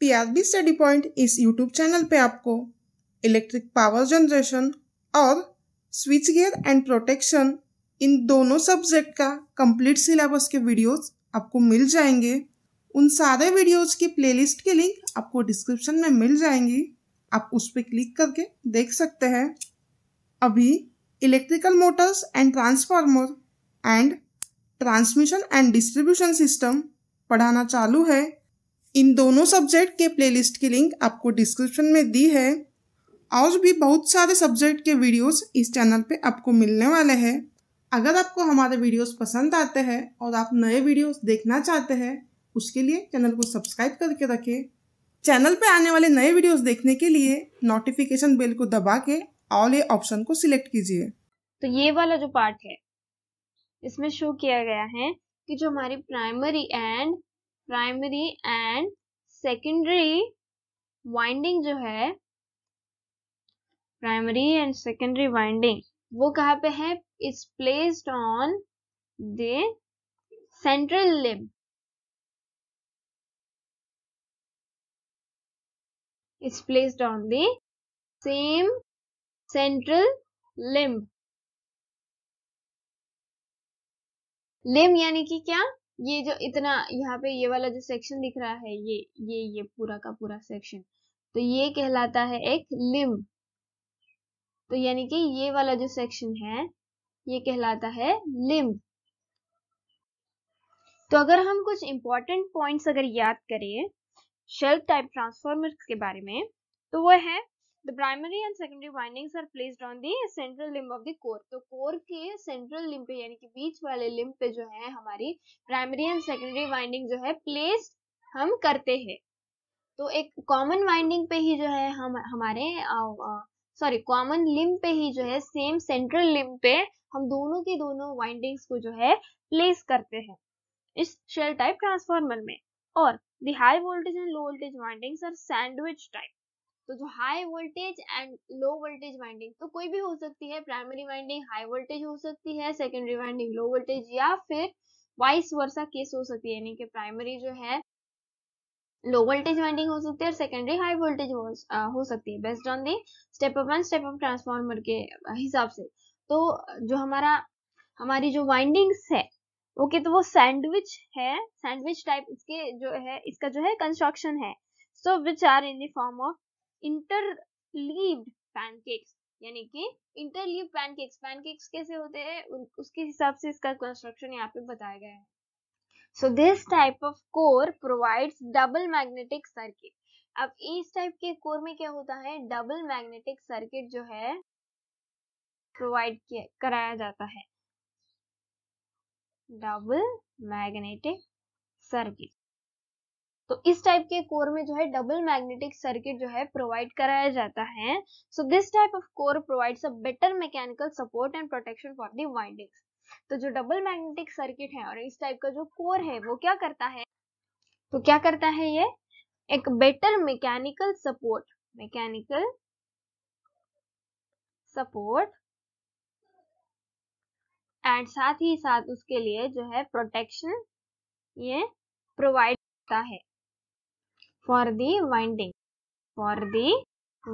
PRB study point इस YouTube channel पे आपको इलेक्ट्रिक पावर जनरेशन और स्विच गियर एंड प्रोटेक्शन इन दोनों सब्जेक्ट का कंप्लीट सिलेबस के वीडियोस आपको मिल जाएंगे उन सारे वीडियोस की प्लेलिस्ट के लिंक आपको डिस्क्रिप्शन में मिल जाएंगी आप उस पर क्लिक करके देख सकते हैं अभी electrical motors and transformer and transmission and distribution system पढ़ाना चालू है इन दोनों सब्जेक्ट के प्लेलिस्ट की लिंक आपको डिस्क्रिप्शन में दी है और भी बहुत सारे सब्जेक्ट के वीडियोस इस चैनल पे आपको मिलने वाले हैं अगर आपको हमारे वीडियोस पसंद आते हैं और आप नए वीडियोस देखना चाहते हैं उसके लिए चैनल को सब्सक्राइब करके रखें चैनल पे आने वाले नए वीडियोस देखने के लिए नोटिफिकेशन बेल को दबा के ऑल ए ऑप्शन को सिलेक्ट कीजिए तो ये वाला जो पार्ट है इसमें शो किया गया है कि जो हमारी primary and primary and secondary winding जो है प्राइमरी एंड सेकेंडरी वाइंडिंग वो कहाँ पे है is placed on the central limb is placed on the same central limb limb यानी कि क्या ये जो इतना यहाँ पे ये वाला जो सेक्शन दिख रहा है ये ये ये पूरा का पूरा सेक्शन तो ये कहलाता है एक लिम तो यानी कि ये वाला जो सेक्शन है ये कहलाता है लिम तो अगर हम कुछ इंपॉर्टेंट पॉइंट्स अगर याद करें शेल्फ टाइप ट्रांसफॉर्मर्स के बारे में तो वो है The primary and secondary windings are placed on the central limb of the core. so core के central limb पे यानी कि बीच वाले limb पे जो है हमारी primary and secondary winding जो है placed हम करते हैं तो एक common winding पे ही जो है हम हमारे सॉरी कॉमन लिम्ब पे ही जो है सेम सेंट्रल लिम्ब पे हम दोनों के दोनों वाइंडिंग्स को जो है प्लेस करते हैं इस शेल टाइप ट्रांसफार्मर में और the high voltage and low voltage windings are sandwich type तो जो high voltage and low voltage winding तो कोई भी हो सकती है प्राइमरी वाइंडिंग हाई वोल्टेज हो सकती है सेकेंडरी वाइंडिंग लो वोल्टेज या फिर वाइस वर्षा केस हो सकती है यानी कि प्राइमरी जो है लो वोल्टेज वाइंडिंग हो सकती है और सेकेंडरी हाई वोल्टेज हो सकती है based on the step up and step up transformer के हिसाब से तो जो हमारा हमारी जो वाइंडिंग्स है ओके okay, तो वो सैंडविच है सैंडविच टाइप इसके जो है इसका जो है कंस्ट्रक्शन है so which are in the form of interleaved pancakes यानी कि इंटरलीव पैनकेक्स पैनकेक्स कैसे होते हैं उसके हिसाब से इसका कंस्ट्रक्शन यहाँ पे बताया गया है so this type of core provides double magnetic circuit अब इस टाइप के कोर में क्या होता है डबल मैग्नेटिक सर्किट जो है प्रोवाइड कराया जाता है डबल मैग्नेटिक सर्किट तो इस टाइप के कोर में जो है डबल मैग्नेटिक सर्किट जो है प्रोवाइड कराया जाता है so this type of core provides a better mechanical support and protection for the windings तो जो डबल मैग्नेटिक सर्किट है और इस टाइप का जो कोर है वो क्या करता है तो क्या करता है ये एक better mechanical support mechanical support and साथ ही साथ उसके लिए जो है प्रोटेक्शन ये प्रोवाइड करता है for the winding for the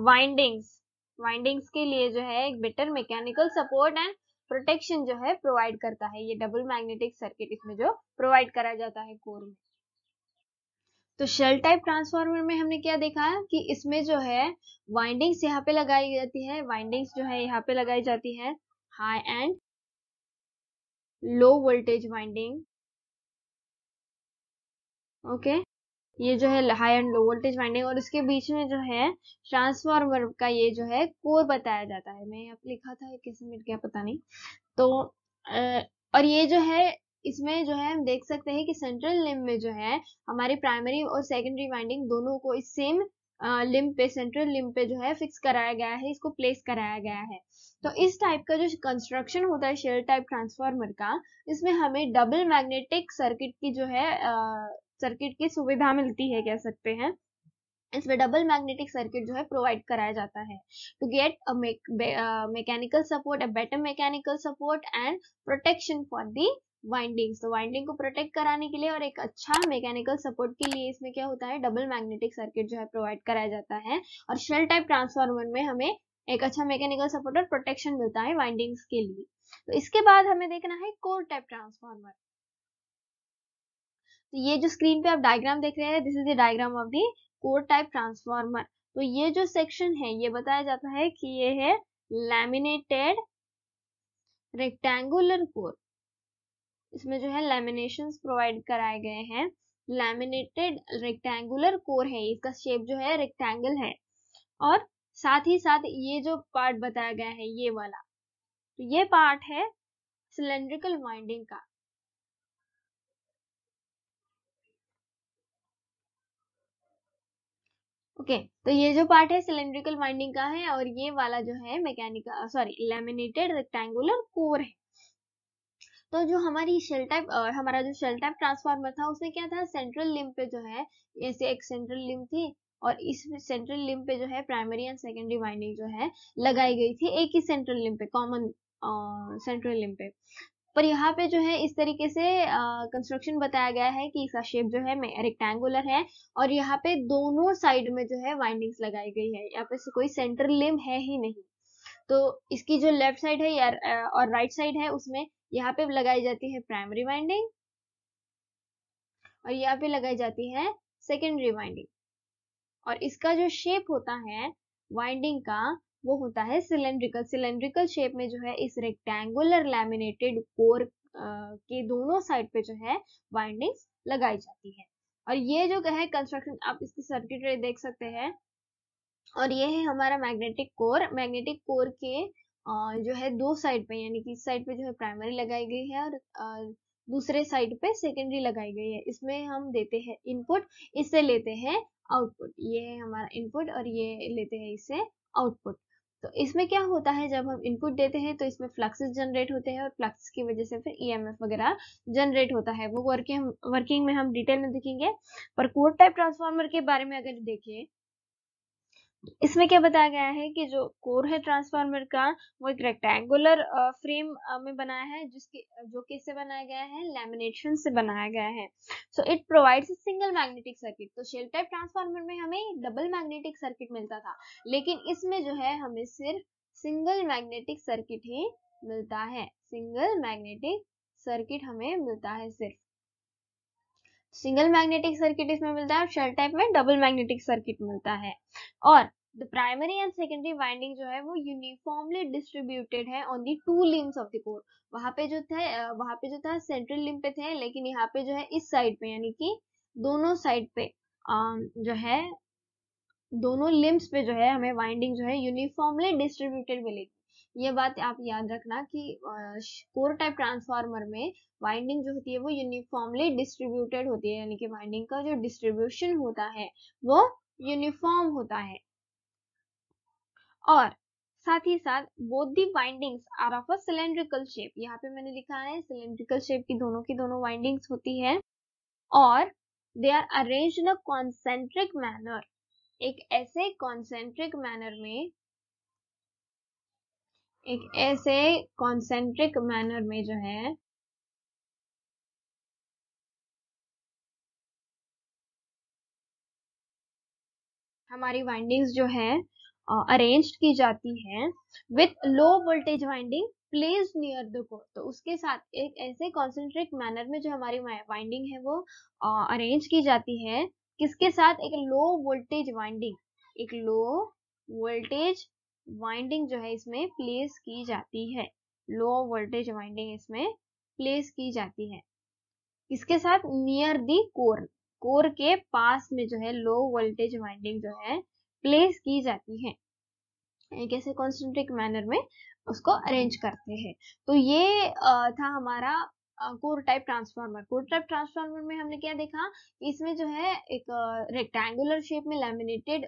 windings windings के लिए जो है एक better mechanical support and protection जो है प्रोवाइड करता है ये डबल मैग्नेटिक सर्किट इसमें जो प्रोवाइड करा जाता है कोर में तो शेल टाइप ट्रांसफार्मर में हमने क्या देखा है कि इसमें जो है वाइंडिंग्स यहाँ पे लगाई जाती है वाइंडिंग्स जो है यहाँ पे लगाई जाती है high and low voltage winding okay ये जो है high and low voltage winding और इसके बीच में जो है ट्रांसफार्मर का ये जो है कोर बताया जाता है मैं यहाँ लिखा था किसी मिट गया पता नहीं तो और ये जो है इसमें जो है हम देख सकते हैं कि सेंट्रल लिम्ब में जो है हमारी प्राइमरी और सेकेंडरी वाइंडिंग दोनों को इस सेम लिम्ब पे सेंट्रल लिम्ब पे जो है फिक्स कराया गया है इसको प्लेस कराया गया है तो इस टाइप का जो कंस्ट्रक्शन होता है शेयर टाइप ट्रांसफार्मर का इसमें हमें डबल मैग्नेटिक सर्किट की जो है सर्किट की सुविधा मिलती है कह सकते हैं इसमें डबल मैग्नेटिक सर्किट जो है प्रोवाइड कराया जाता है to get mechanical support a better mechanical support and protection for the windings तो वाइंडिंग को प्रोटेक्ट कराने के लिए और एक अच्छा मैकेनिकल सपोर्ट के लिए इसमें क्या होता है डबल मैग्नेटिक सर्किट जो है प्रोवाइड कराया जाता है और शेल टाइप ट्रांसफार्मर में हमें एक अच्छा मैकेनिकल सपोर्ट और प्रोटेक्शन मिलता है वाइंडिंग्स के लिए तो इसके बाद हमें देखना है कोर टाइप ट्रांसफार्मर तो ये जो स्क्रीन पे आप डायग्राम देख रहे हैं this is the diagram of the core type transformer तो ये जो सेक्शन है ये बताया जाता है कि ये है लैमिनेटेड रेक्टेंगुलर कोर इसमें जो है लेमिनेशन प्रोवाइड कराए गए हैं लैमिनेटेड रेक्टेंगुलर कोर है इसका शेप जो है रेक्टेंगल है और साथ ही साथ ये जो पार्ट बताया गया है ये वाला तो ये पार्ट है सिलेंड्रिकल वाइंडिंग का ओके okay, तो ये जो पार्ट है सिलेंड्रिकल वाइंडिंग का है और ये वाला जो है mechanical sorry laminated rectangular core है तो जो हमारी शेल टाइप हमारा जो शेल टाइप ट्रांसफार्मर था उसमें क्या था सेंट्रल लिम्ब पे जो है ऐसे एक सेंट्रल लिम्ब थी और इस सेंट्रल लिम्ब पे जो है प्राइमरी एंड सेकेंडरी वाइंडिंग जो है लगाई गई थी एक ही सेंट्रल लिम्ब पे कॉमन सेंट्रल लिम्ब पे पर यहाँ पे जो है इस तरीके से कंस्ट्रक्शन बताया गया है कि इसका शेप जो है रेक्टेंगुलर है और यहाँ पे दोनों साइड में जो है वाइंडिंग्स लगाई गई है यहाँ पे कोई सेंटर लिम है ही नहीं तो इसकी जो लेफ्ट साइड है या और राइट साइड है उसमें यहाँ पे लगाई जाती है प्राइमरी वाइंडिंग और यहाँ पे लगाई जाती है सेकेंडरी वाइंडिंग और इसका जो शेप होता है वाइंडिंग का वो होता है सिलेंड्रिकल सिलेंड्रिकल शेप में जो है इस रेक्टेंगुलर लैमिनेटेड कोर के दोनों साइड पे जो है वाइंडिंग्स लगाई जाती है और ये जो है कंस्ट्रक्शन आप इसकी सर्किटरी देख सकते हैं और ये है हमारा मैग्नेटिक कोर मैग्नेटिक कोर के जो है दो साइड पे यानी कि इस साइड पे जो है प्राइमरी लगाई गई है और दूसरे साइड पे सेकेंडरी लगाई गई है इसमें हम देते हैं इनपुट इससे लेते हैं आउटपुट ये है हमारा इनपुट और ये लेते हैं इससे आउटपुट तो इसमें क्या होता है जब हम इनपुट देते हैं तो इसमें फ्लक्सेस जनरेट होते हैं और फ्लक्स की वजह से फिर ईएमएफ वगैरह जनरेट होता है वो वर्किंग वर्किंग में हम डिटेल में देखेंगे पर कोर टाइप ट्रांसफार्मर के बारे में अगर देखें इसमें क्या बताया गया है कि जो कोर है ट्रांसफार्मर का वो एक रेक्टेंगुलर फ्रेम में बनाया है जिसके जो किससे बनाया गया है लेमिनेशन से बनाया गया है so it provides single magnetic circuit तो शेल टाइप ट्रांसफार्मर में हमें डबल मैग्नेटिक सर्किट मिलता था लेकिन इसमें जो है हमें सिर्फ सिंगल मैग्नेटिक सर्किट ही मिलता है सिंगल मैग्नेटिक सर्किट हमें मिलता है सिर्फ सिंगल मैग्नेटिक सर्किट इसमें मिलता है शेल टाइप में डबल मैग्नेटिक सर्किट मिलता है और the primary and secondary winding जो है वो यूनिफॉर्मली डिस्ट्रीब्यूटेड है on the two limbs of the core वहां पे जो थे वहां पे जो था सेंट्रल लिम पे थे लेकिन यहाँ पे जो है इस साइड पे यानी कि दोनों साइड पे जो है दोनों लिम्स पे जो है हमें वाइंडिंग जो है यूनिफॉर्मली डिस्ट्रीब्यूटेड मिलेगी ये बात आप याद रखना कि कोर टाइप ट्रांसफार्मर में वाइंडिंग जो होती है वो यूनिफॉर्मली डिस्ट्रीब्यूटेड होती है यानी कि वाइंडिंग का जो डिस्ट्रीब्यूशन होता है वो यूनिफॉर्म होता है और साथ ही साथ both the windings are of a cylindrical shape यहाँ पे मैंने लिखा है सिलेंड्रिकल शेप की दोनों की दोनों वाइंडिंग्स होती है और they are arrange in a concentric manner एक ऐसे कॉन्सेंट्रिक मैनर में एक ऐसे कॉन्सेंट्रिक मैनर में जो है हमारी वाइंडिंग्स जो है अरेंज uh, की जाती है with low voltage winding place near the core तो उसके साथ एक ऐसे कॉन्सेंट्रिक मैनर में जो हमारी वाइंडिंग है वो अरेंज uh, की जाती है किसके साथ एक लो वोल्टेज वाइंडिंग एक लो वोल्टेज वाइंडिंग जो है इसमें प्लेस की जाती है लो वोल्टेज वाइंडिंग इसमें प्लेस की जाती है इसके साथ नियर दी कोर कोर के पास में जो है लो वोल्टेज वाइंडिंग जो है प्लेस की जाती है एक ऐसे कॉन्सेंट्रिक मैनर में उसको अरेंज करते हैं तो ये था हमारा core type transformer core type transformer में हमने क्या देखा इसमें जो है एक रेक्टेंगुलर शेप में लेमिनेटेड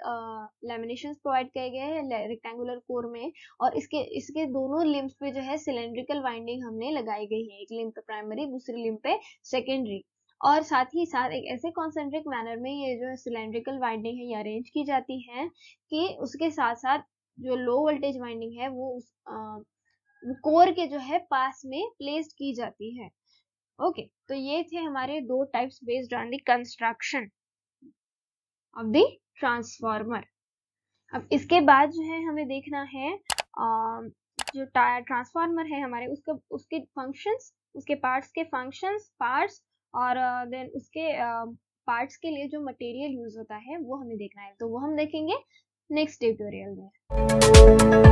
लेमिनेशन प्रोवाइड किए गए हैं रेक्टेंगुलर कोर में और इसके इसके दोनों लिम्स पे जो है सिलेंड्रिकल वाइंडिंग हमने लगाई गई है एक लिम्ब पे प्राइमरी दूसरी लिम्ब पे सेकेंडरी और साथ ही साथ एक ऐसे कॉन्सेंट्रिक मैनर में ये जो सिलेंड्रिकल वाइंडिंग है ये अरेंज की जाती है कि उसके साथ साथ जो लो वोल्टेज वाइंडिंग है वो उस आ, कोर के जो है पास में प्लेस्ड की जाती है ओके तो ये थे हमारे दो types based on the construction of the transformer अब इसके बाद जो है हमें देखना है जो ट्रांसफार्मर है हमारे उसके उसके फंक्शंस उसके पार्ट्स के फंक्शंस पार्ट्स और देन उसके पार्ट्स के लिए जो मटेरियल यूज होता है वो हमें देखना है तो वो हम देखेंगे नेक्स्ट ट्यूटोरियल में